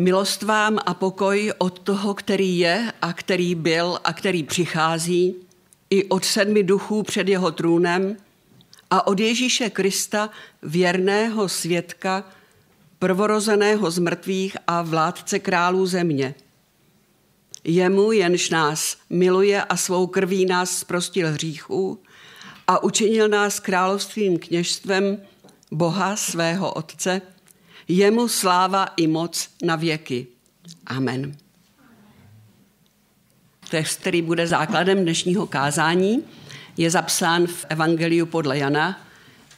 Milost vám a pokoj od toho, který je a který byl a který přichází, i od sedmi duchů před jeho trůnem a od Ježíše Krista, věrného svědka, prvorozeného z mrtvých a vládce králů země. Jemu, jenž nás miluje a svou krví nás zprostil hříchů a učinil nás královstvím kněžstvem Boha svého Otce – jemu sláva i moc na věky. Amen. Text, který bude základem dnešního kázání, je zapsán v Evangeliu podle Jana,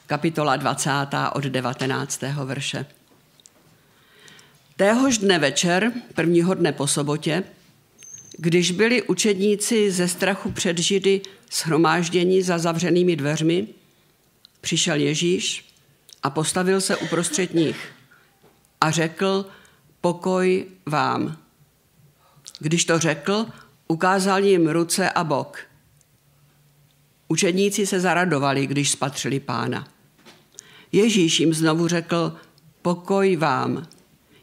kapitola 20. od 19. verše. Téhož dne večer, prvního dne po sobotě, když byli učedníci ze strachu před Židy shromážděni za zavřenými dveřmi, přišel Ježíš a postavil se uprostřed nich – a řekl pokoj vám. Když to řekl, ukázal jim ruce a bok. Učedníci se zaradovali, když spatřili pána. Ježíš jim znovu řekl, pokoj vám.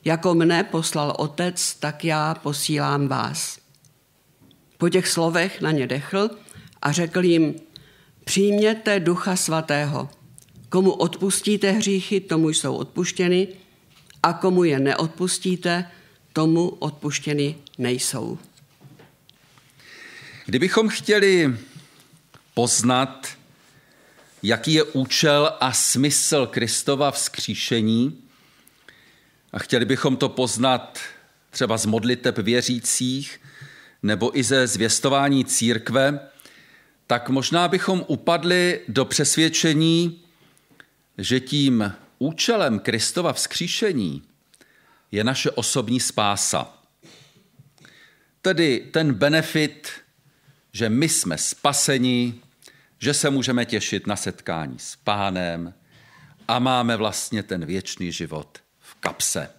Jako mne poslal otec, tak já posílám vás. Po těch slovech na ně dechl a řekl jim, přijměte ducha svatého. Komu odpustíte hříchy, tomu jsou odpuštěny, a komu je neodpustíte, tomu odpuštěny nejsou. Kdybychom chtěli poznat, jaký je účel a smysl Kristova vzkříšení, a chtěli bychom to poznat třeba z modliteb věřících nebo i ze zvěstování církve, tak možná bychom upadli do přesvědčení, že tím Účelem Kristova vzkříšení je naše osobní spása. Tedy ten benefit, že my jsme spaseni, že se můžeme těšit na setkání s pánem a máme vlastně ten věčný život v kapse.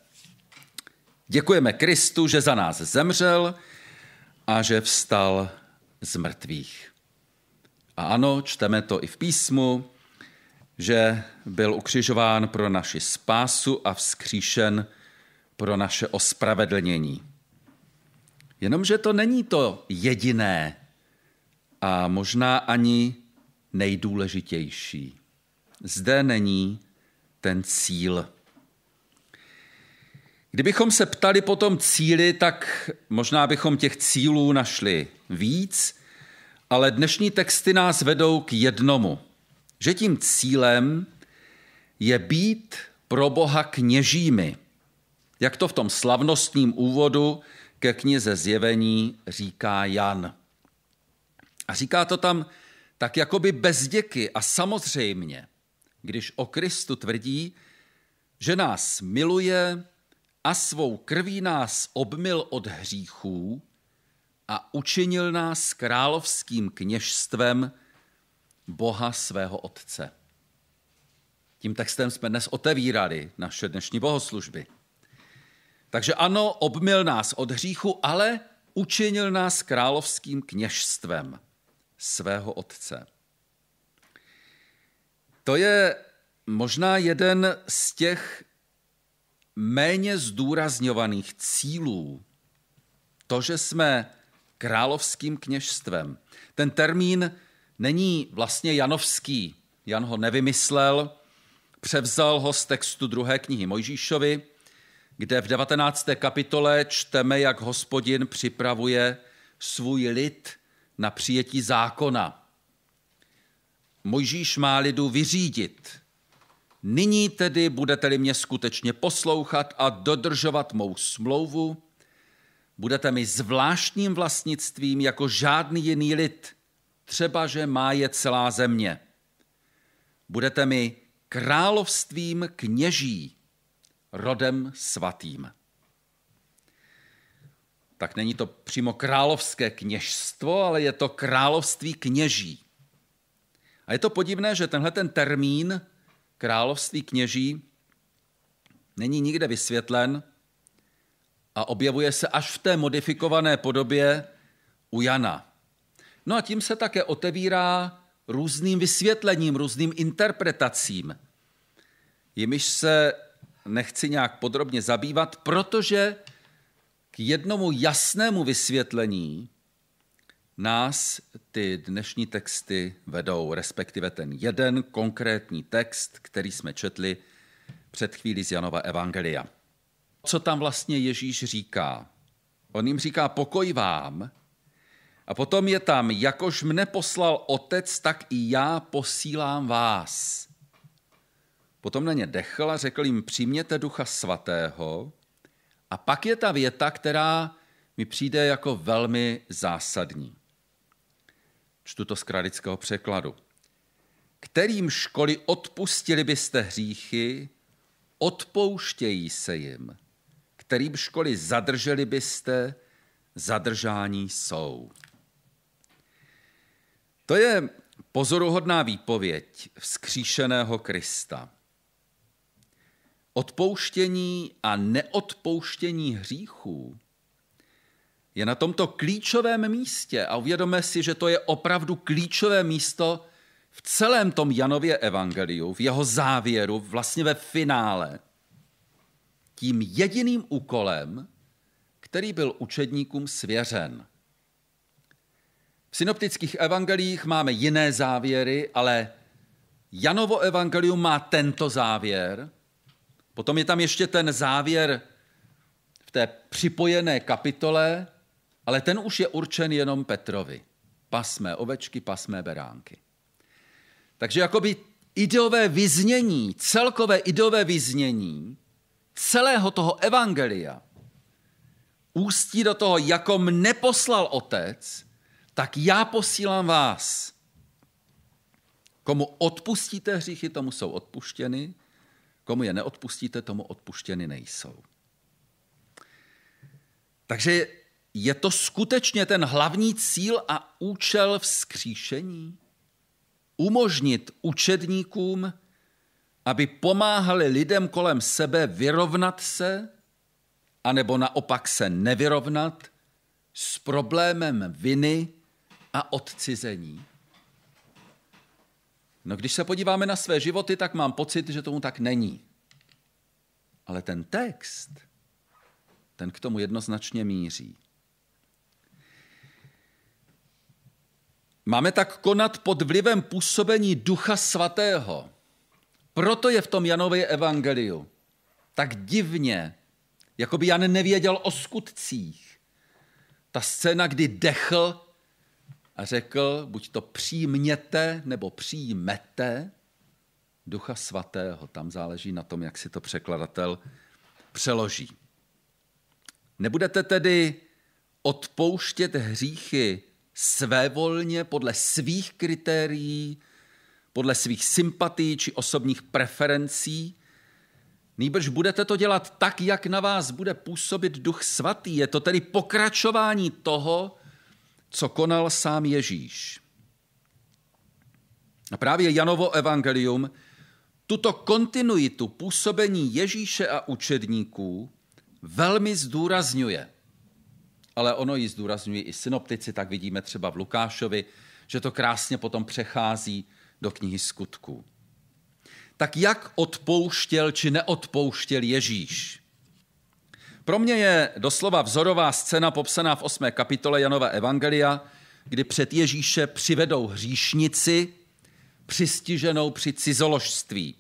Děkujeme Kristu, že za nás zemřel a že vstal z mrtvých. A ano, čteme to i v písmu, že byl ukřižován pro naši spásu a vzkříšen pro naše ospravedlnění. Jenomže to není to jediné a možná ani nejdůležitější. Zde není ten cíl. Kdybychom se ptali po tom cíli, tak možná bychom těch cílů našli víc, ale dnešní texty nás vedou k jednomu – že tím cílem je být pro Boha kněžími, jak to v tom slavnostním úvodu ke knize Zjevení říká Jan. A říká to tam tak jakoby bez děky a samozřejmě, když o Kristu tvrdí, že nás miluje a svou krví nás obmil od hříchů a učinil nás královským kněžstvem Boha svého Otce. Tím textem jsme dnes otevírali naše dnešní bohoslužby. Takže ano, obmil nás od hříchu, ale učinil nás královským kněžstvem svého Otce. To je možná jeden z těch méně zdůrazňovaných cílů, to, že jsme královským kněžstvem. Ten termín není vlastně janovský. Jan ho nevymyslel, převzal ho z textu druhé knihy Mojžíšovi, kde v 19. kapitole čteme, jak hospodin připravuje svůj lid na přijetí zákona. Mojžíš má lidu vyřídit. Nyní tedy budete-li mě skutečně poslouchat a dodržovat mou smlouvu, budete mi zvláštním vlastnictvím jako žádný jiný lid – třeba že má je celá země. Budete mi královstvím kněží, rodem svatým. Tak není to přímo královské kněžstvo, ale je to království kněží. A je to podivné, že tenhle ten termín království kněží není nikde vysvětlen a objevuje se až v té modifikované podobě u Jana – No a tím se také otevírá různým vysvětlením, různým interpretacím, jimiž se nechci nějak podrobně zabývat, protože k jednomu jasnému vysvětlení nás ty dnešní texty vedou, respektive ten jeden konkrétní text, který jsme četli před chvílí z Janova Evangelia. Co tam vlastně Ježíš říká? On jim říká pokoj vám, a potom je tam, jakož mne poslal otec, tak i já posílám vás. Potom na ně dechl a řekl jim, přijměte ducha svatého. A pak je ta věta, která mi přijde jako velmi zásadní. Čtu to z kralického překladu. Kterým školy odpustili byste hříchy, odpouštějí se jim. Kterým školy zadrželi byste, zadržání jsou. To je pozoruhodná výpověď vzkříšeného Krista. Odpouštění a neodpouštění hříchů je na tomto klíčovém místě a uvědome si, že to je opravdu klíčové místo v celém tom Janově evangeliu, v jeho závěru, vlastně ve finále. Tím jediným úkolem, který byl učedníkům svěřen. V synoptických evangelích máme jiné závěry, ale Janovo evangelium má tento závěr. Potom je tam ještě ten závěr v té připojené kapitole, ale ten už je určen jenom Petrovi. Pasmé ovečky, pasmé beránky. Takže jakoby ideové vyznění, celkové ideové vyznění celého toho evangelia ústí do toho, jako neposlal otec, tak já posílám vás. Komu odpustíte hříchy, tomu jsou odpuštěny, komu je neodpustíte, tomu odpuštěny nejsou. Takže je to skutečně ten hlavní cíl a účel vzkříšení? Umožnit učedníkům, aby pomáhali lidem kolem sebe vyrovnat se, anebo naopak se nevyrovnat s problémem viny a odcizení. No když se podíváme na své životy, tak mám pocit, že tomu tak není. Ale ten text, ten k tomu jednoznačně míří. Máme tak konat pod vlivem působení Ducha Svatého. Proto je v tom Janově evangeliu tak divně, jako by Jan nevěděl o skutcích. Ta scéna, kdy dechl a řekl, buď to přijměte nebo přijmete ducha svatého. Tam záleží na tom, jak si to překladatel přeloží. Nebudete tedy odpouštět hříchy svévolně podle svých kritérií, podle svých sympatí či osobních preferencí, Nýbrž budete to dělat tak, jak na vás bude působit Duch Svatý. Je to tedy pokračování toho, co konal sám Ježíš. A právě Janovo evangelium tuto kontinuitu působení Ježíše a učedníků velmi zdůrazňuje. Ale ono ji zdůrazňují i synoptici, tak vidíme třeba v Lukášovi, že to krásně potom přechází do knihy skutků. Tak jak odpouštěl či neodpouštěl Ježíš? Pro mě je doslova vzorová scéna popsaná v 8. kapitole Janova Evangelia, kdy před Ježíše přivedou hříšnici, přistiženou při cizoložství.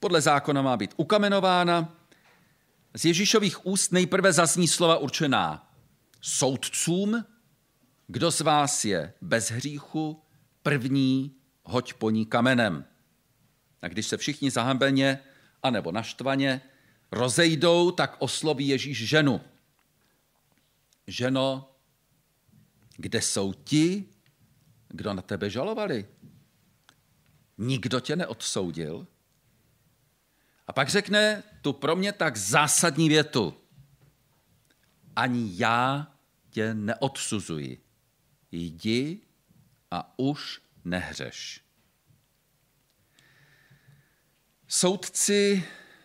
Podle zákona má být ukamenována. Z Ježíšových úst nejprve zazní slova určená soudcům, kdo z vás je bez hříchu, první hoď po ní kamenem. A když se všichni zahambeně anebo naštvaně rozejdou, tak osloví Ježíš ženu. Ženo, kde jsou ti, kdo na tebe žalovali? Nikdo tě neodsoudil? A pak řekne tu pro mě tak zásadní větu. Ani já tě neodsuzuji. Jdi a už nehřeš. Soudci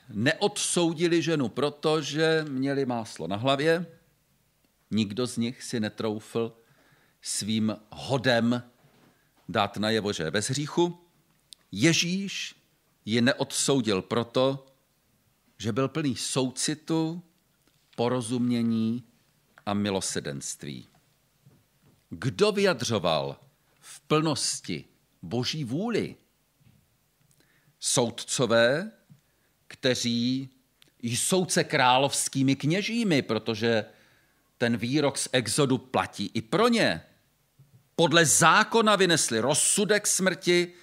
neodsoudili ženu, protože měli máslo na hlavě. Nikdo z nich si netroufl svým hodem dát jevo, že je bez hříchu. Ježíš ji neodsoudil proto, že byl plný soucitu, porozumění a milosedenství. Kdo vyjadřoval v plnosti boží vůli? Soudcové kteří jsou se královskými kněžími, protože ten výrok z exodu platí i pro ně. Podle zákona vynesli rozsudek smrti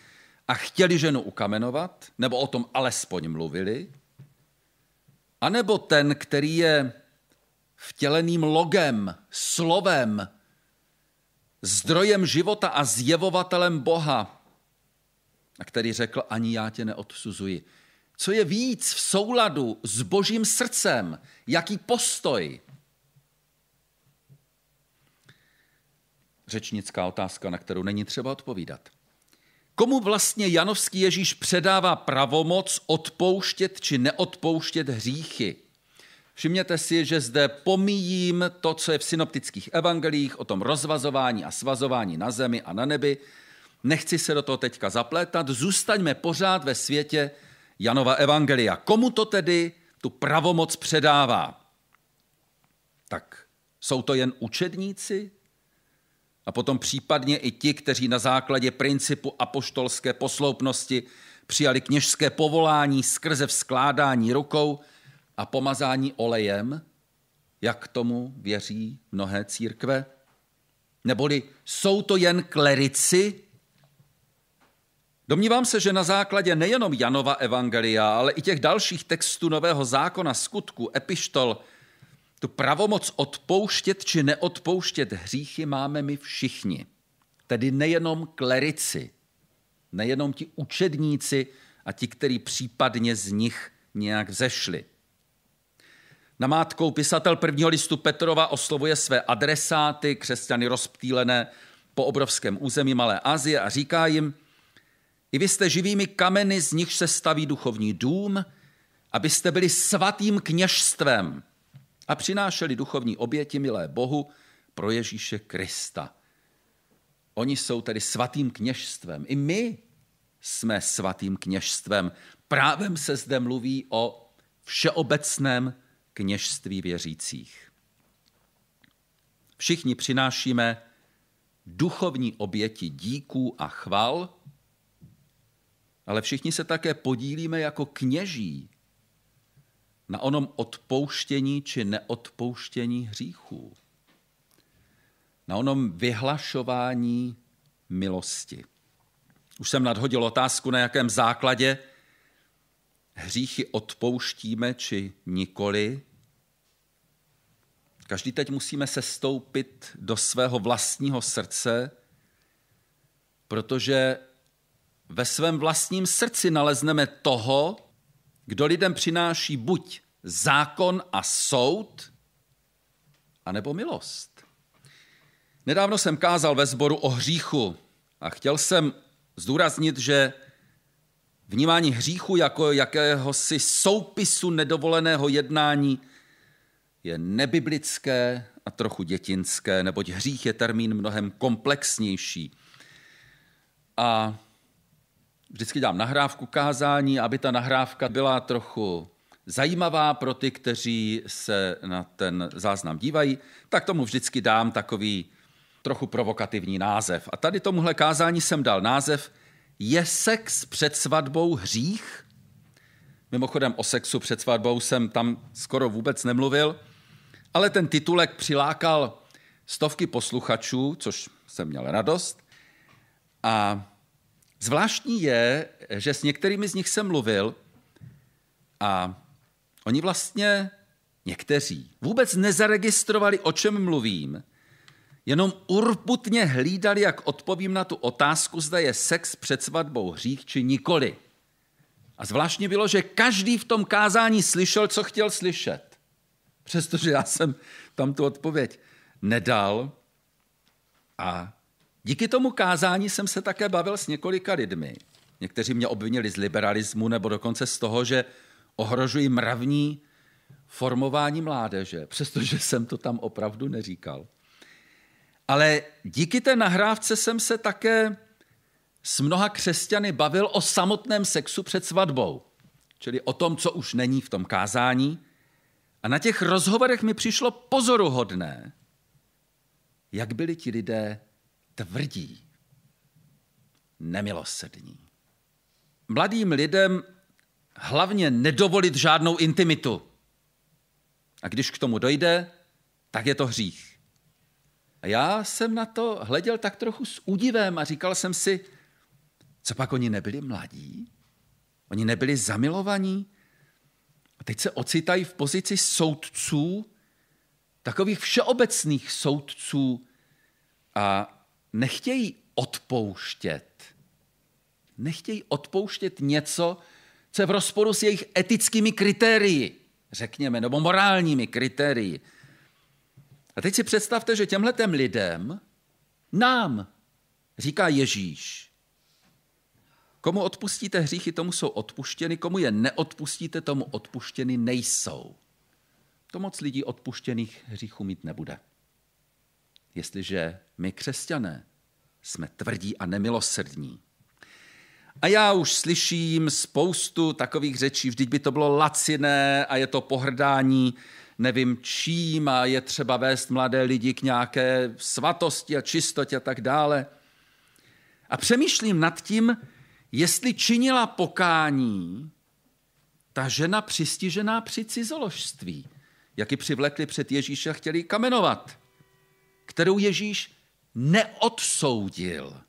a chtěli ženu ukamenovat, nebo o tom alespoň mluvili, anebo ten, který je vtěleným logem, slovem, zdrojem života a zjevovatelem Boha, a který řekl, ani já tě neodsuzuji co je víc v souladu s božím srdcem, jaký postoj. Řečnická otázka, na kterou není třeba odpovídat. Komu vlastně Janovský Ježíš předává pravomoc odpouštět či neodpouštět hříchy? Všimněte si, že zde pomíjím to, co je v synoptických evangelích o tom rozvazování a svazování na zemi a na nebi. Nechci se do toho teďka zaplétat, zůstaňme pořád ve světě Janova evangelia. Komu to tedy tu pravomoc předává? Tak jsou to jen učedníci? A potom případně i ti, kteří na základě principu apoštolské posloupnosti přijali kněžské povolání skrze vzkládání rukou a pomazání olejem, jak tomu věří mnohé církve? Neboli jsou to jen klerici, Domnívám se, že na základě nejenom Janova evangelia, ale i těch dalších textů Nového zákona, skutku, epištol, tu pravomoc odpouštět či neodpouštět hříchy máme my všichni. Tedy nejenom klerici, nejenom ti učedníci a ti, kteří případně z nich nějak vzešli. Namátkou pisatel prvního listu Petrova oslovuje své adresáty, křesťany rozptýlené po obrovském území Malé Asie a říká jim – i vy jste živými kameny, z nich se staví duchovní dům, abyste byli svatým kněžstvem a přinášeli duchovní oběti milé Bohu pro Ježíše Krista. Oni jsou tedy svatým kněžstvem. I my jsme svatým kněžstvem. Právem se zde mluví o všeobecném kněžství věřících. Všichni přinášíme duchovní oběti díků a chval, ale všichni se také podílíme jako kněží na onom odpouštění či neodpouštění hříchů, na onom vyhlašování milosti. Už jsem nadhodil otázku, na jakém základě hříchy odpouštíme či nikoli. Každý teď musíme sestoupit do svého vlastního srdce, protože ve svém vlastním srdci nalezneme toho, kdo lidem přináší buď zákon a soud, anebo milost. Nedávno jsem kázal ve sboru o hříchu a chtěl jsem zdůraznit, že vnímání hříchu jako jakéhosi soupisu nedovoleného jednání je nebiblické a trochu dětinské, neboť hřích je termín mnohem komplexnější. A vždycky dám nahrávku kázání, aby ta nahrávka byla trochu zajímavá pro ty, kteří se na ten záznam dívají, tak tomu vždycky dám takový trochu provokativní název. A tady tomuhle kázání jsem dal název Je sex před svatbou hřích? Mimochodem o sexu před svatbou jsem tam skoro vůbec nemluvil, ale ten titulek přilákal stovky posluchačů, což jsem měl radost. A Zvláštní je, že s některými z nich jsem mluvil a oni vlastně, někteří, vůbec nezaregistrovali, o čem mluvím, jenom urputně hlídali, jak odpovím na tu otázku, zda je sex před svatbou hřích či nikoli. A zvláštní bylo, že každý v tom kázání slyšel, co chtěl slyšet. Přestože já jsem tam tu odpověď nedal a Díky tomu kázání jsem se také bavil s několika lidmi. Někteří mě obvinili z liberalismu nebo dokonce z toho, že ohrožují mravní formování mládeže, přestože jsem to tam opravdu neříkal. Ale díky té nahrávce jsem se také s mnoha křesťany bavil o samotném sexu před svatbou, čili o tom, co už není v tom kázání. A na těch rozhovorech mi přišlo pozoruhodné, jak byli ti lidé tvrdí, nemilosrdní. Mladým lidem hlavně nedovolit žádnou intimitu. A když k tomu dojde, tak je to hřích. A já jsem na to hleděl tak trochu s údivem a říkal jsem si, co pak oni nebyli mladí? Oni nebyli zamilovaní? A teď se ocitají v pozici soudců, takových všeobecných soudců a nechtějí odpouštět. Nechtějí odpouštět něco, co je v rozporu s jejich etickými kritérii, řekněme, nebo morálními kritérii. A teď si představte, že těmhletem lidem, nám, říká Ježíš, komu odpustíte hříchy, tomu jsou odpuštěny, komu je neodpustíte, tomu odpuštěny nejsou. To moc lidí odpuštěných hříchů mít nebude jestliže my křesťané jsme tvrdí a nemilosrdní. A já už slyším spoustu takových řečí, vždyť by to bylo laciné a je to pohrdání nevím čím a je třeba vést mladé lidi k nějaké svatosti a čistotě a tak dále. A přemýšlím nad tím, jestli činila pokání ta žena přistižená při cizoložství, jak ji přivlekli před Ježíše a chtěli kamenovat kterou Ježíš neodsoudil.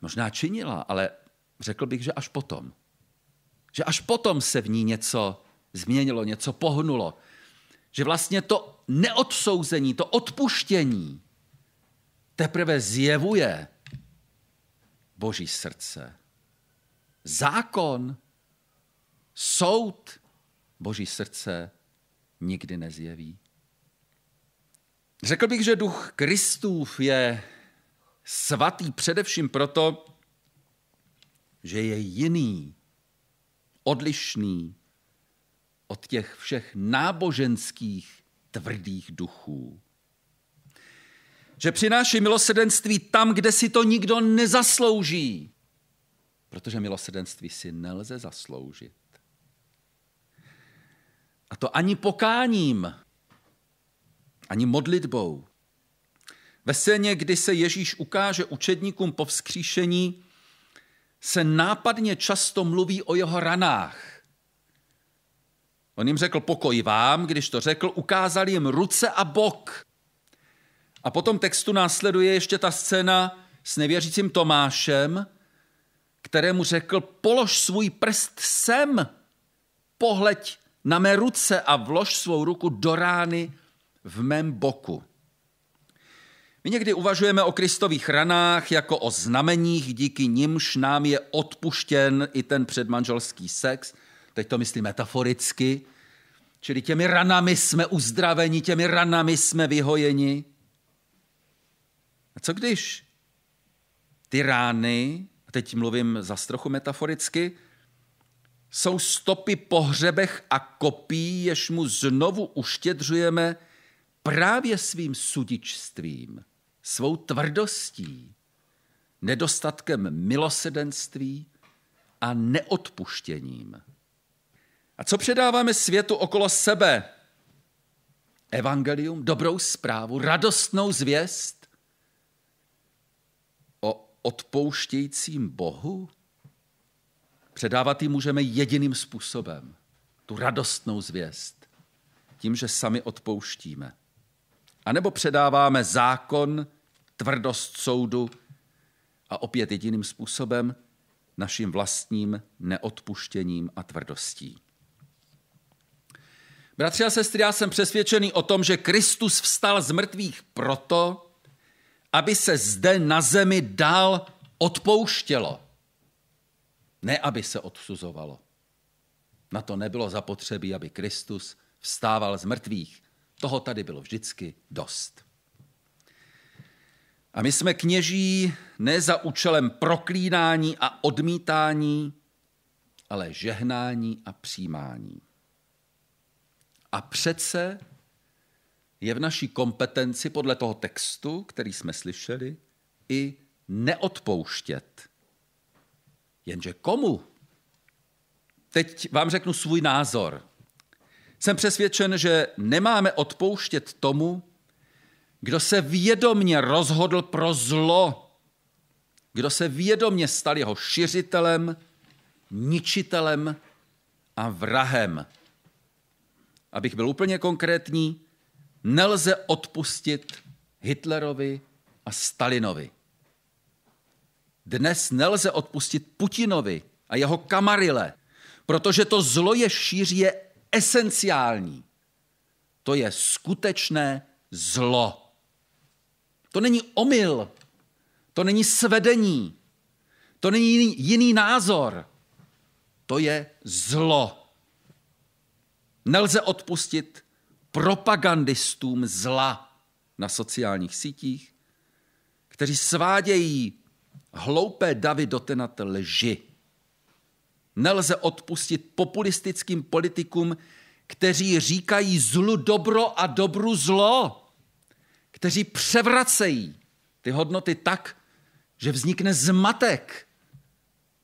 Možná činila, ale řekl bych, že až potom. Že až potom se v ní něco změnilo, něco pohnulo. Že vlastně to neodsouzení, to odpuštění teprve zjevuje Boží srdce. Zákon, soud Boží srdce nikdy nezjeví. Řekl bych, že duch Kristův je svatý především proto, že je jiný, odlišný od těch všech náboženských tvrdých duchů. Že přináší milosedenství tam, kde si to nikdo nezaslouží, protože milosedenství si nelze zasloužit. A to ani pokáním, ani modlitbou. Ve scéně, kdy se Ježíš ukáže učedníkům po vzkříšení, se nápadně často mluví o jeho ranách. On jim řekl pokoj vám, když to řekl, ukázal jim ruce a bok. A potom textu následuje ještě ta scéna s nevěřícím Tomášem, kterému řekl, polož svůj prst sem, pohleď na mé ruce a vlož svou ruku do rány v mém boku. My někdy uvažujeme o kristových ranách jako o znameních, díky nimž nám je odpuštěn i ten předmanželský sex. Teď to myslím metaforicky. Čili těmi ranami jsme uzdraveni, těmi ranami jsme vyhojeni. A co když ty rány, a teď mluvím za trochu metaforicky, jsou stopy po hřebech a kopí, jež mu znovu uštědřujeme – právě svým sudičstvím, svou tvrdostí, nedostatkem milosedenství a neodpuštěním. A co předáváme světu okolo sebe? Evangelium, dobrou zprávu, radostnou zvěst o odpouštějícím Bohu? Předávat ji můžeme jediným způsobem, tu radostnou zvěst, tím, že sami odpouštíme anebo předáváme zákon, tvrdost soudu a opět jediným způsobem naším vlastním neodpuštěním a tvrdostí. Bratři a sestry, já jsem přesvědčený o tom, že Kristus vstal z mrtvých proto, aby se zde na zemi dál odpouštělo. Ne, aby se odsuzovalo. Na to nebylo zapotřebí, aby Kristus vstával z mrtvých. Toho tady bylo vždycky dost. A my jsme kněží ne za účelem proklínání a odmítání, ale žehnání a přijímání. A přece je v naší kompetenci podle toho textu, který jsme slyšeli, i neodpouštět. Jenže komu? Teď vám řeknu svůj názor. Jsem přesvědčen, že nemáme odpouštět tomu, kdo se vědomně rozhodl pro zlo, kdo se vědomně stal jeho šiřitelem, ničitelem a vrahem. Abych byl úplně konkrétní, nelze odpustit Hitlerovi a Stalinovi. Dnes nelze odpustit Putinovi a jeho kamarile, protože to zlo je šíří je esenciální. To je skutečné zlo. To není omyl, to není svedení, to není jiný, jiný názor. To je zlo. Nelze odpustit propagandistům zla na sociálních sítích, kteří svádějí hloupé davy do tenat lži. Nelze odpustit populistickým politikům, kteří říkají zlu dobro a dobru zlo, kteří převracejí ty hodnoty tak, že vznikne zmatek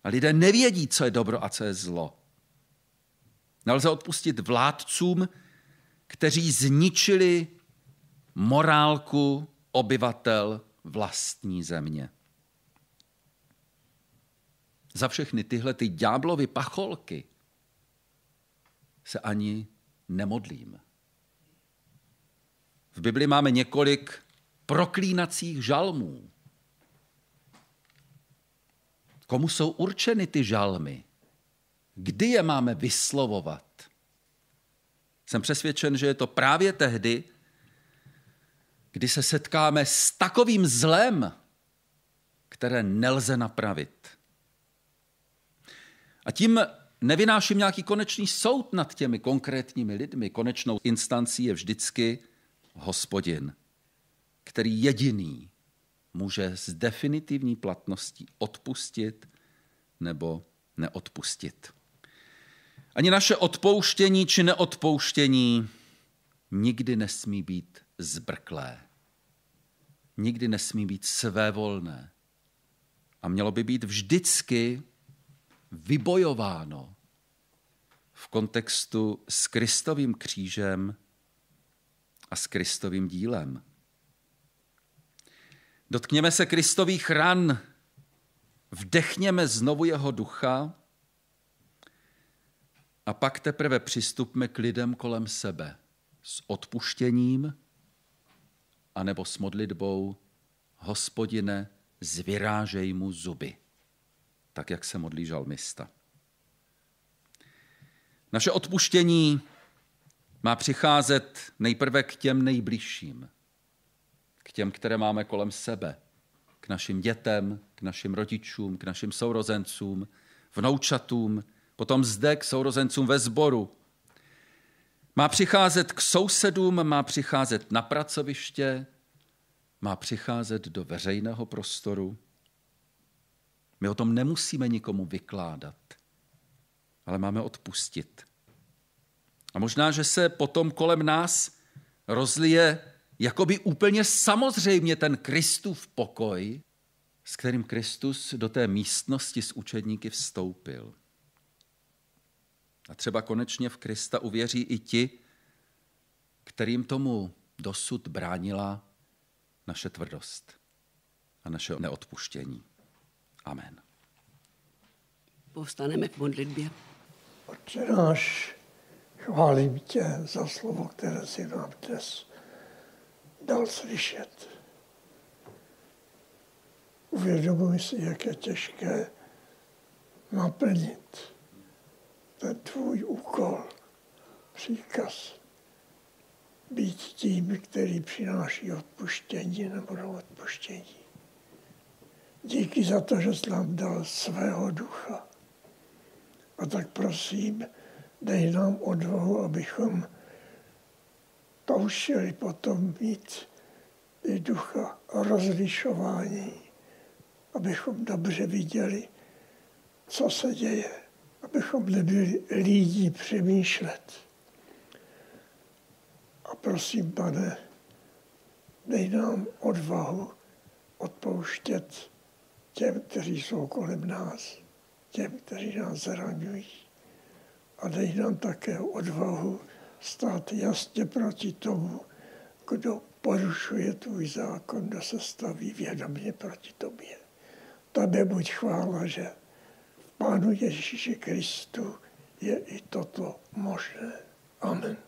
a lidé nevědí, co je dobro a co je zlo. Nelze odpustit vládcům, kteří zničili morálku obyvatel vlastní země za všechny tyhle ty ďáblovy pacholky se ani nemodlím. V Bibli máme několik proklínacích žalmů. Komu jsou určeny ty žalmy? Kdy je máme vyslovovat? Jsem přesvědčen, že je to právě tehdy, kdy se setkáme s takovým zlem, které nelze napravit. A tím nevynáším nějaký konečný soud nad těmi konkrétními lidmi. Konečnou instancí je vždycky hospodin, který jediný může s definitivní platností odpustit nebo neodpustit. Ani naše odpouštění či neodpouštění nikdy nesmí být zbrklé. Nikdy nesmí být svévolné. A mělo by být vždycky vybojováno v kontextu s Kristovým křížem a s Kristovým dílem. Dotkněme se Kristových ran, vdechněme znovu jeho ducha a pak teprve přistupme k lidem kolem sebe s odpuštěním anebo s modlitbou Hospodine, zvyrážej mu zuby tak jak se modlí žalmista. Naše odpuštění má přicházet nejprve k těm nejbližším, k těm, které máme kolem sebe, k našim dětem, k našim rodičům, k našim sourozencům, vnoučatům, potom zde k sourozencům ve sboru. Má přicházet k sousedům, má přicházet na pracoviště, má přicházet do veřejného prostoru. My o tom nemusíme nikomu vykládat, ale máme odpustit. A možná, že se potom kolem nás rozlije jakoby úplně samozřejmě ten Kristův pokoj, s kterým Kristus do té místnosti s učedníky vstoupil. A třeba konečně v Krista uvěří i ti, kterým tomu dosud bránila naše tvrdost a naše neodpuštění. Amen. Povstaneme k modlitbě. Otče náš, chválím tě za slovo, které si nám dnes dal slyšet. Uvědomuji si, jak je těžké naplnit ten tvůj úkol, příkaz být tím, který přináší odpuštění nebo odpuštění. Díky za to, že jsi nám dal svého ducha. A tak prosím, dej nám odvahu, abychom toušili potom mít i ducha rozlišování, abychom dobře viděli, co se děje, abychom nebyli lidi přemýšlet. A prosím, pane, dej nám odvahu odpouštět těm, kteří jsou kolem nás, těm, kteří nás zraňují. A dej nám také odvahu stát jasně proti tomu, kdo porušuje tvůj zákon, kdo se staví vědomě proti tobě. Tady buď chvála, že v Pánu Ježíši Kristu je i toto možné. Amen.